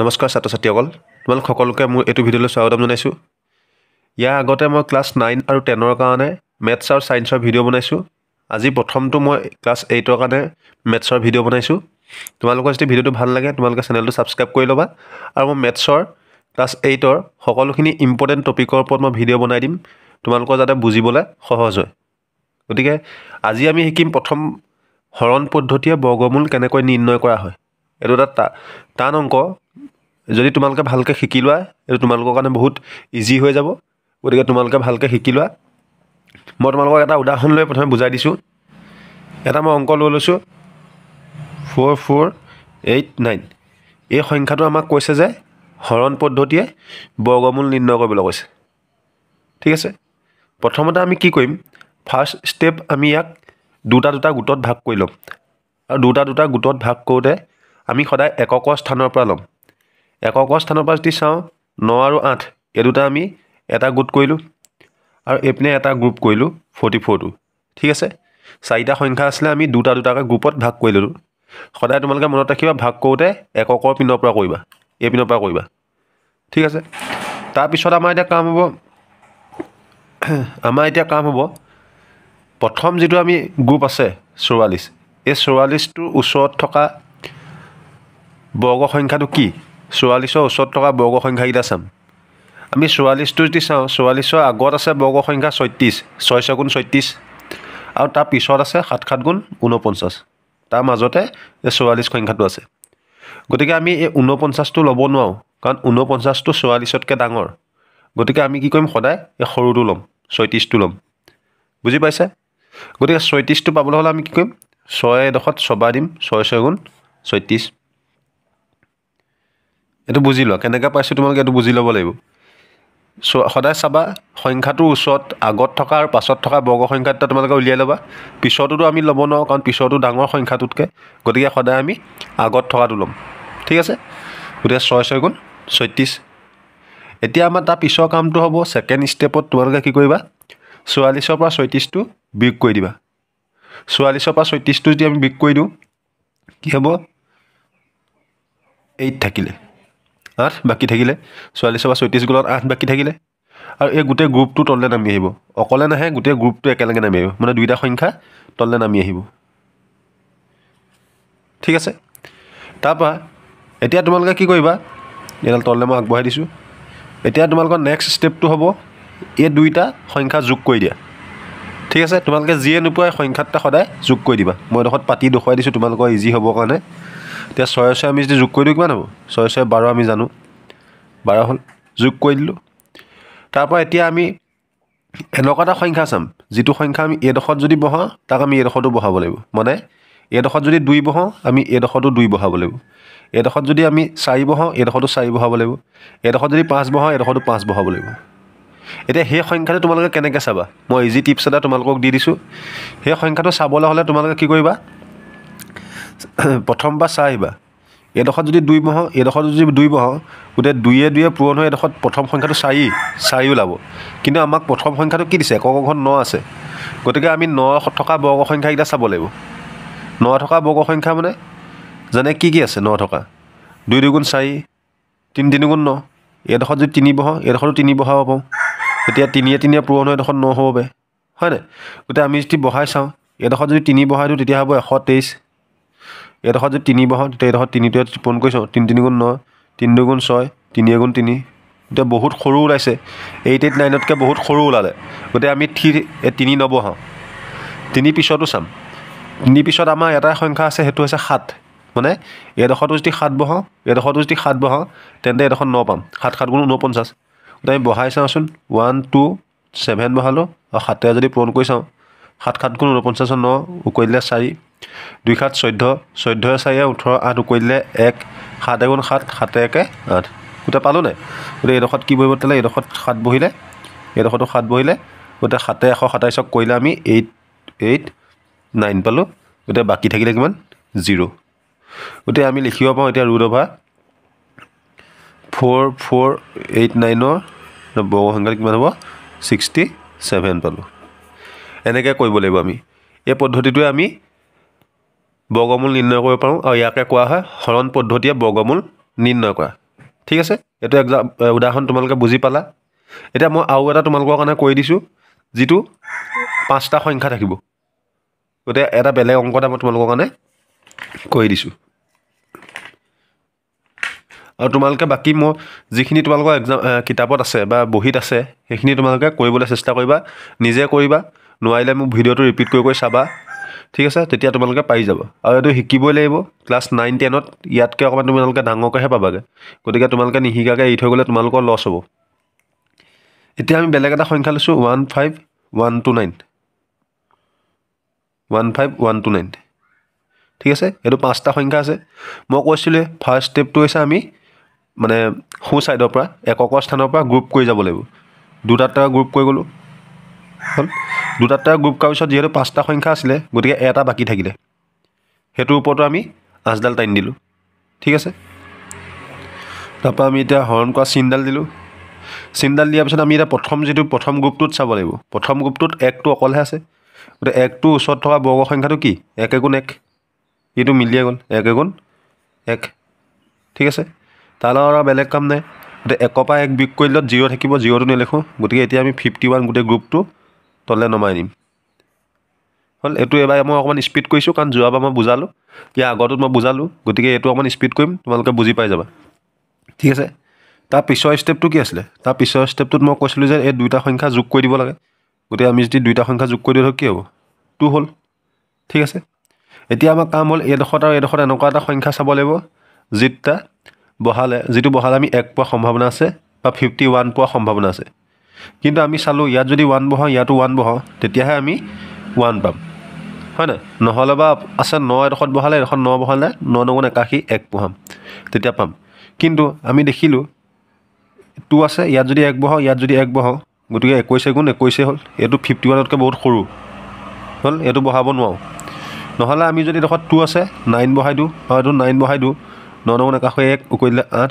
নমস্কাৰ ছাত্ৰ ছাত্ৰীসকল তোমালোক সকলোকে মোৰ এইটো ভিডিঅ'লৈ স্বাগতম জনাইছোঁ ইয়াৰ আগতে মই ক্লাছ নাইন আৰু টেনৰ কাৰণে মেথছ আৰু ছায়েন্সৰ ভিডিঅ' বনাইছোঁ আজি প্ৰথমটো মই ক্লাছ এইটৰ কাৰণে মেথছৰ ভিডিঅ' বনাইছোঁ তোমালোকৰ যদি ভিডিঅ'টো ভাল লাগে তোমালোকে চেনেলটো ছাবস্ক্ৰাইব কৰি ল'বা আৰু মই মেথছৰ ক্লাছ এইটৰ সকলোখিনি ইম্পৰ্টেণ্ট টপিকৰ ওপৰত মই ভিডিঅ' বনাই দিম তোমালোকৰ যাতে বুজিবলৈ সহজ হয় গতিকে আজি আমি শিকিম প্ৰথম হৰণ পদ্ধতিয়ে বৰ্গমূল কেনেকৈ নিৰ্ণয় কৰা হয় এইটো এটা টা টান অংক যদি তোমালোকে ভালকৈ শিকি লোৱা এইটো তোমালোকৰ কাৰণে বহুত ইজি হৈ যাব গতিকে তোমালোকে ভালকৈ শিকি লোৱা মই তোমালোকক এটা উদাহৰণ লৈ প্ৰথমে বুজাই দিছোঁ এটা মই অংক লৈ লৈছোঁ ফ'ৰ ফ'ৰ এইট নাইন এই সংখ্যাটো আমাক কৈছে যে হৰণ পদ্ধতিয়ে বৰ্গমূল নিৰ্ণয় কৰিবলৈ কৈছে ঠিক আছে প্ৰথমতে আমি কি কৰিম ফাৰ্ষ্ট ষ্টেপ আমি ইয়াক দুটা দুটা গোটত ভাগ কৰি ল'ম আৰু দুটা দুটা গোটত ভাগ কৰোঁতে আমি সদায় একক স্থানৰ পৰা ল'ম একক স্থানৰ পৰা যদি চাওঁ ন আৰু আঠ এই দুটা আমি এটা গোট কৰিলোঁ আৰু এইপিনে এটা গ্ৰুপ কৰিলোঁ ফৰ্টি ফ'ৰটো ঠিক আছে চাৰিটা সংখ্যা আছিলে আমি দুটা দুটাকৈ গ্ৰুপত ভাগ কৰি ল'লোঁ সদায় তোমালোকে মনত ৰাখিবা ভাগ কৰোঁতে এককৰ পিনৰ পৰা কৰিবা এইপিনৰ পৰা কৰিবা ঠিক আছে তাৰপিছত আমাৰ এতিয়া কাম হ'ব আমাৰ এতিয়া কাম হ'ব প্ৰথম যিটো আমি গ্ৰুপ আছে চৌৰাল্লিছ এই চৌৰাল্লিছটোৰ ওচৰত থকা বৰ্গ সংখ্যাটো কি চৌৰাল্লিছৰ ওচৰত থকা বৰ্গ সংখ্যাকেইটা চাম আমি চৌৰাল্লিছটো যদি চাওঁ চৌৰাল্লিছৰ আগত আছে বৰ্গ সংখ্যা ছয়ত্ৰিছ ছয় ছয় গুণ ছয়ত্ৰিছ আৰু তাৰ পিছত আছে সাত সাত গুণ ঊনপঞ্চাছ তাৰ মাজতে এই চৌৰাল্লিছ সংখ্যাটো আছে গতিকে আমি এই ঊনপঞ্চাছটো ল'ব নোৱাৰোঁ কাৰণ ঊনপঞ্চাছটো চৌৰাল্লিছতকৈ ডাঙৰ গতিকে আমি কি কৰিম সদায় এই সৰুটো ল'ম ছয়ত্ৰিছটো ল'ম বুজি পাইছে গতিকে ছয়ত্ৰিছটো পাবলৈ হ'লে আমি কি কৰিম ছয় এডোখৰত ছবা দিম ছয় ছয় গুণ ছয়ত্ৰিছ এইটো বুজি লোৱা কেনেকৈ পাইছোঁ তোমালোকে এইটো বুজি ল'ব লাগিব চ' সদায় চাবা সংখ্যাটোৰ ওচৰত আগত থকা আৰু পাছত থকা বৰ্গ সংখ্যাটো তোমালোকে উলিয়াই ল'বা পিছৰটোতো আমি ল'ব নোৱাৰোঁ কাৰণ পিছৰটো ডাঙৰ সংখ্যাটোতকৈ গতিকে সদায় আমি আগত থকাটো ল'ম ঠিক আছে গতিকে ছয় ছয় গুণ ছয়ত্ৰিছ এতিয়া আমাৰ তাৰ পিছৰ কামটো হ'ব ছেকেণ্ড ষ্টেপত তোমালোকে কি কৰিবা চৌৰাল্লিছৰ পৰা ছয়ত্ৰিছটো বিয়োগ কৰি দিবা চৌৰাল্লিছৰ পৰা ছয়ত্ৰিছটো যদি আমি বিয়োগ কৰি দিওঁ কি হ'ব এইট থাকিলে আঠ বাকী থাকিলে চৌৰাল্লিছৰ পৰা ছয়ত্ৰিছ গ'লত আঠ বাকী থাকিলে আৰু এই গোটেই গ্ৰুপটো তললৈ নামি আহিব অকলে নাহে গোটেই গ্ৰুপটো একেলগে নামি আহিব মানে দুইটা সংখ্যা তললৈ নামি আহিব ঠিক আছে তাৰপৰা এতিয়া তোমালোকে কি কৰিবা এইডাল তললৈ মই আগবঢ়াই দিছোঁ এতিয়া তোমালোকৰ নেক্সট ষ্টেপটো হ'ব এই দুইটা সংখ্যা যোগ কৰি দিয়া ঠিক আছে তোমালোকে যিয়ে নোপোৱাই সংখ্যাত সদায় যোগ কৰি দিবা মই এডোখৰত পাতি দেখুৱাই দিছোঁ তোমালোকৰ ইজি হ'বৰ কাৰণে এতিয়া ছয় ছয় আমি যদি যোগ কৰি দিওঁ কিমান হ'ব ছয় ছয় বাৰ আমি জানো বাৰ হ'ল যোগ কৰি দিলোঁ তাৰপৰা এতিয়া আমি এনেকুৱা এটা সংখ্যা চাম যিটো সংখ্যা আমি এডোখৰত যদি বহাওঁ তাক আমি এডোখৰতো বহাব লাগিব মানে এডোখৰত যদি দুই বহাওঁ আমি এডোখৰতো দুই বহাব লাগিব এডোখৰত যদি আমি চাৰি বহাওঁ এইডোখৰতো চাৰি বহাব লাগিব এডোখৰত যদি পাঁচ বহাওঁ এডোখৰতো পাঁচ বহাব লাগিব এতিয়া সেই সংখ্যাটো তোমালোকে কেনেকৈ চাবা মই ইজি টিপছ এটা তোমালোকক দি দিছোঁ সেই সংখ্যাটো চাবলৈ হ'লে তোমালোকে কি কৰিবা প্ৰথম বা চাহ আহিবা এডোখৰত যদি দুই বহাওঁ এইডোখৰত যদি দুই বহ গোটেই দুয়ে দুয়ে পূৰণ হৈ এডোখৰত প্ৰথম সংখ্যাটো চাৰি চাৰি ওলাব কিন্তু আমাক প্ৰথম সংখ্যাটো কি দিছে একক ঘৰত ন আছে গতিকে আমি ন থকা বৰ্গ সংখ্যাকেইটা চাব লাগিব ন থকা বৰ্গ সংখ্যা মানে যেনে কি কি আছে ন থকা দুই দুগুণ চাৰি তিনি তিনিগুণ ন এডোখৰত যদি তিনি বহাওঁ এইডোখৰতো তিনি বহাব পাৰোঁ এতিয়া তিনিয়ে তিনিয়ে পূৰণ হৈ এডোখৰত ন হ'ব পাৰে হয়নে গতিকে আমি যদি বহাই চাওঁ এইডোখৰত যদি তিনি বহাই দিওঁ তেতিয়া হ'ব এশ তেইছ এডোখৰত যদি তিনি বহাওঁ তেতিয়া এডোখৰত তিনিটোৱে পোন কৰি চাওঁ তিনি তিনিগুণ ন তিনি দুগুণ ছয় তিনি এগুণ তিনি এতিয়া বহুত সৰু ওলাইছে এইট এইট নাইনতকৈ বহুত সৰু ওলালে গতিকে আমি থ্ৰী তিনি নবহাওঁ তিনি পিছতো চাম তিনি পিছত আমাৰ এটাই সংখ্যা আছে সেইটো হৈছে সাত মানে এডোখৰতো যদি সাত বহাওঁ এডোখৰতো যদি সাত বহাওঁ তেন্তে এডোখৰ ন পাম সাত সাত গুণ ঊনপঞ্চাছ গতিকে আমি বহাই চাওঁচোন ওৱান টু ছেভেন বহালোঁ আৰু সাতে যদি পূৰণ কৰি চাওঁ সাত সাত গুণ ঊনপঞ্চাছ ন উকৰি দিলে চাৰি দুই সাত চৈধ্য চৈধ্য চাৰিয়ে ওঠৰ আঠ কৰিলে এক সাত এগুণ সাত সাতে একে আঠ গোটেই পালোঁ নাই গতিকে এইডোখৰত কি বহিব তেতিয়াহ'লে এইডোখৰত সাত বহিলে এইডোখৰতো সাত বহিলে গোটেই সাতে এশ সাতাইছক কৰিলে আমি এইট এইট নাইন পালোঁ গতিকে বাকী থাকিলে কিমান জিৰ' গতিকে আমি লিখিব পাৰোঁ এতিয়া root over four four eight নাইনৰ বৰ সংখ্যা কিমান হ'ব ছিক্সটি ছেভেন পালোঁ এনেকৈ কৰিব লাগিব আমি এই পদ্ধতিটোৱে আমি বৰ্গমূল নিৰ্ণয় কৰিব পাৰোঁ আৰু ইয়াকে কোৱা হয় শৰণ পদ্ধতিয়ে বৰ্গমূল নিৰ্ণয় কৰা ঠিক আছে এইটো একজাম উদাহৰণ তোমালোকে বুজি পালা এতিয়া মই আৰু এটা তোমালোকৰ কাৰণে কৈ দিছোঁ যিটো পাঁচটা সংখ্যা থাকিব গতিকে এটা বেলেগ অংক এটা মই তোমালোকৰ কাৰণে কৈ দিছোঁ আৰু তোমালোকে বাকী মই যিখিনি তোমালোকৰ একজাম কিতাপত আছে বা বহীত আছে সেইখিনি তোমালোকে কৰিবলৈ চেষ্টা কৰিবা নিজে কৰিবা নোৱাৰিলে মোক ভিডিঅ'টো ৰিপিট কৰি কৰি চাবা ঠিক আছে তেতিয়া তোমালোকে পাই যাব আৰু এইটো শিকিবই লাগিব ক্লাছ নাইন টেনত ইয়াতকৈ অকণমান তোমালোকে ডাঙৰকৈহে পাবাগৈ গতিকে তোমালোকে নিশিকাকৈ এৰি থৈ গ'লে তোমালোকৰ লছ হ'ব এতিয়া আমি বেলেগ এটা সংখ্যা লৈছোঁ one five one two nine one five one two nine ঠিক আছে এইটো পাঁচটা সংখ্যা আছে মই কৈছিলোঁৱে ফাৰ্ষ্ট ষ্টেপটো হৈছে আমি মানে সোঁ ছাইডৰ পৰা একক স্থানৰ পৰা গ্ৰুপ কৰি যাব লাগিব দুটা তাৰ গ্ৰুপ কৰি গ'লোঁ হ'ল দুটাটা গ্ৰুপ কৰাৰ পিছত যিহেতু পাঁচটা সংখ্যা আছিলে গতিকে এটা বাকী থাকিলে সেইটোৰ ওপৰতো আমি আঁচডাল টানি দিলোঁ ঠিক আছে তাৰপৰা আমি এতিয়া হৰণ কৰা চিনডাল দিলোঁ চিনডাল দিয়াৰ পিছত আমি এতিয়া প্ৰথম যিটো প্ৰথম গ্ৰুপটোত চাব লাগিব প্ৰথম গ্ৰুপটোত একটো অকলহে আছে গতিকে একটোৰ ওচৰত থকা বৰ্গ সংখ্যাটো কি এক এগুণ এক এইটো মিলিয়ে গ'ল এক এগুণ এক ঠিক আছে তাৰ লগত আৰু বেলেগ কাম নাই গতিকে একৰ পৰা এক বিগ কৰিলত জিৰ' থাকিব জিৰ'টো নেলেখোঁ গতিকে এতিয়া আমি ফিফটি ওৱান গোটেই গ্ৰুপটো তলে নমাই নিম হ'ল এইটো এবাৰ মই অকণমান স্পীড কৰিছোঁ কাৰণ যোৱাবাৰ মই বুজালোঁ কি আগতো মই বুজালোঁ গতিকে এইটো অকণমান স্পীড কৰিম তোমালোকে বুজি পাই যাবা ঠিক আছে তাৰ পিছৰ ষ্টেপটো কি আছিলে তাৰ পিছৰ ষ্টেপটোত মই কৈছিলোঁ যে এই দুইটা সংখ্যা যোগ কৰি দিব লাগে গতিকে আমি যদি দুইটা সংখ্যা যোগ কৰি দিওঁ ধৰক কি হ'ব টু হ'ল ঠিক আছে এতিয়া আমাৰ কাম হ'ল এইডোখৰত আৰু এইডোখৰত এনেকুৱা এটা সংখ্যা চাব লাগিব যিটা বহালে যিটো বহালে আমি এক পোৱা সম্ভাৱনা আছে বা ফিফটি ওৱান পোৱা সম্ভাৱনা আছে কিন্তু আমি চালোঁ ইয়াত যদি ওৱান বহাওঁ ইয়াতো ওৱান বহাওঁ তেতিয়াহে আমি ওৱান পাম হয় নাই নহ'লে বা আছে ন এডোখৰত বহালে এডোখৰত ন বহালে ন নগুণ একাশী এক পঢ়াম তেতিয়া পাম কিন্তু আমি দেখিলোঁ টু আছে ইয়াত যদি এক বহাওঁ ইয়াত যদি এক বহাওঁ গতিকে একৈছ গুণ একৈছে হ'ল এইটো ফিফটি ওৱানতকৈ বহুত সৰু হ'ল এইটো বহাব নোৱাৰোঁ নহ'লে আমি যদি এডোখৰত টু আছে নাইন বহাই দিওঁ আৰু এইটো নাইন বহাই দিওঁ ন নগুণ একাশী এক উকৰিলে আঠ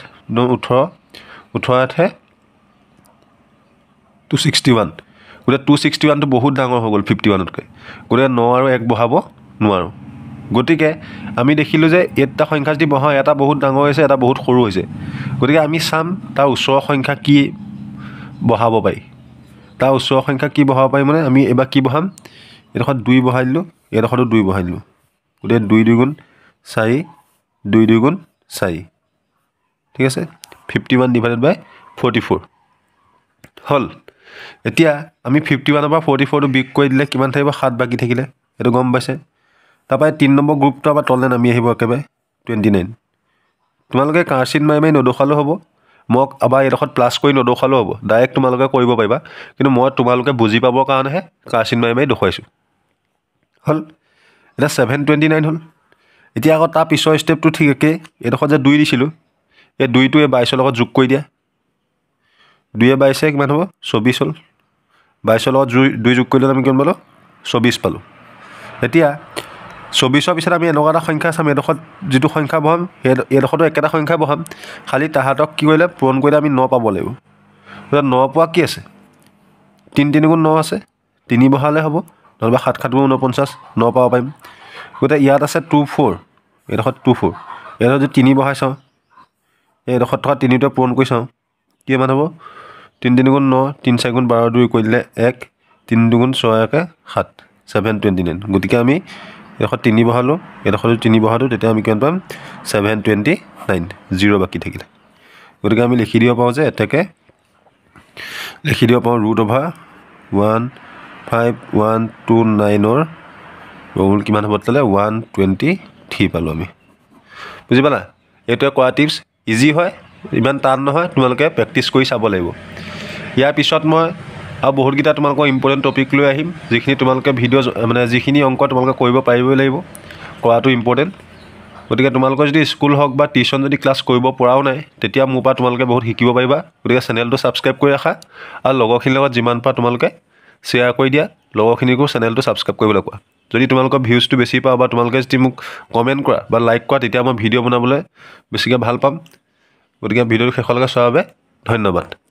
ওঠৰ ওঠৰ আঠহে টু ছিক্সটি ওৱান গতিকে টু ছিক্সটি ওৱানটো বহুত ডাঙৰ হৈ গ'ল ফিফটি ওৱানতকৈ গতিকে ন আৰু এক বঢ়াব নোৱাৰোঁ গতিকে আমি দেখিলোঁ যে এটা সংখ্যা যদি বঢ়াওঁ এটা বহুত ডাঙৰ হৈছে এটা বহুত সৰু হৈছে গতিকে আমি চাম তাৰ ওচৰৰ সংখ্যা কি বঢ়াব পাৰি তাৰ ওচৰৰ সংখ্যা কি বঢ়াব পাৰি মানে আমি এইবাৰ কি বঢ়াম এইডোখৰত দুই বঢ়াই দিলোঁ এইডোখৰতো দুই বঢ়াই দিলোঁ গতিকে দুই দুই গুণ চাৰি দুই দুগুণ চাৰি ঠিক আছে fifty one divided by forty four হ'ল এতিয়া আমি ফিফটি ওৱানৰ পৰা ফৰ্টি ফ'ৰটো বিক কৰি দিলে কিমান থাকিব সাত বাকী থাকিলে সেইটো গম পাইছে তাৰপৰা এই তিনি নম্বৰ গ্ৰুপটো আমাৰ তললৈ নামি আহিব একেবাৰে টুৱেণ্টি নাইন তোমালোকে কাৰ্চিন মাৰি মাৰি নদখালেও হ'ব মোক আমাৰ এইডোখৰত প্লাছ কৰি নদখালেও হ'ব ডাইৰেক্ট তোমালোকে কৰিব পাৰিবা কিন্তু মই তোমালোকে বুজি পাবৰ কাৰণেহে কাৰ্চিন মাৰি মাৰি দখুৱাইছোঁ হ'ল এতিয়া ছেভেন টুৱেণ্টি নাইন হ'ল এতিয়া আকৌ তাৰ পিছৰ ষ্টেপটো ঠিক একেই এইডোখৰত যে দুই দিছিলোঁ এই দুইটো এই বাইছৰ লগত যোগ কৰি দিয়া দুয়ে বাইছে কিমান হ'ব চৌবিছ হ'ল বাইছৰ লগত জুই দুই যোগ কৰিলে আমি কিমান পালোঁ চৌবিছ পালোঁ এতিয়া চৌবিছৰ পিছত আমি এনেকুৱা এটা সংখ্যা চাম এইডোখৰত যিটো সংখ্যা বহাম সেই এডোখৰতো একেটা সংখ্যা বহাম খালি তাহাঁতক কি কৰিলে পূৰণ কৰিলে আমি ন পাব লাগিব এতিয়া ন পোৱা কি আছে তিনি তিনিগুণ ন আছে তিনি বহালে হ'ব নহ'লেবা সাত সাত গুণ ঊনপঞ্চাছ ন পাব পাৰিম গতিকে ইয়াত আছে টু ফ'ৰ এইডোখৰত টু ফ'ৰ এইডোখৰত যদি তিনি বহাই চাওঁ এইডোখৰত থকা তিনিটোৱে পূৰণ কৰি চাওঁ কিমান হ'ব তিনি তিনিগুণ ন তিনি চাৰিগুণ বাৰ দুই কৰি দিলে এক তিনি দুগুণ ছয় একে সাত ছেভেন টুৱেণ্টি নাইন গতিকে আমি এডোখৰ তিনি বহালোঁ এডোখৰ তিনি বহালোঁ তেতিয়া আমি কিমান পাম ছেভেন টুৱেণ্টি নাইন জিৰ' বাকী থাকিলে গতিকে আমি লিখি দিব পাৰোঁ যে এতেকে লিখি দিব পাৰোঁ root over one five one two নাইনৰ ৰোল কিমান হ'ব তেতিয়াহ'লে ওৱান টুৱেণ্টি থ্ৰী পালোঁ আমি বুজি পালা এইটোৱে কৰা টিপছ ইজি হয় ইমান টান নহয় তোমালোকে প্ৰেক্টিছ কৰি চাব লাগিব ইয়াৰ পিছত মই আৰু বহুতকেইটা তোমালোকৰ ইম্পৰ্টেণ্ট টপিক লৈ আহিম যিখিনি তোমালোকে ভিডিঅ' মানে যিখিনি অংক তোমালোকে কৰিব পাৰিবই লাগিব কৰাটো ইম্পৰ্টেণ্ট গতিকে তোমালোকৰ যদি স্কুল হওক বা টিউশ্যন যদি ক্লাছ কৰিব পৰাও নাই তেতিয়া মোৰ পৰা তোমালোকে বহুত শিকিব পাৰিবা গতিকে চেনেলটো ছাবস্ক্ৰাইব কৰি ৰাখা আৰু লগৰখিনিৰ লগত যিমান পৰা তোমালোকে শ্বেয়াৰ কৰি দিয়া লগৰখিনিকো চেনেলটো ছাবস্ক্ৰাইব কৰিবলৈ কোৱা যদি তোমালোকৰ ভিউজটো বেছি পাওঁ বা তোমালোকে যদি মোক কমেণ্ট কৰা বা লাইক কৰা তেতিয়া মই ভিডিঅ' বনাবলৈ বেছিকৈ ভাল পাম গতিকে ভিডিঅ'টো শেষলৈকে চোৱাৰ বাবে ধন্যবাদ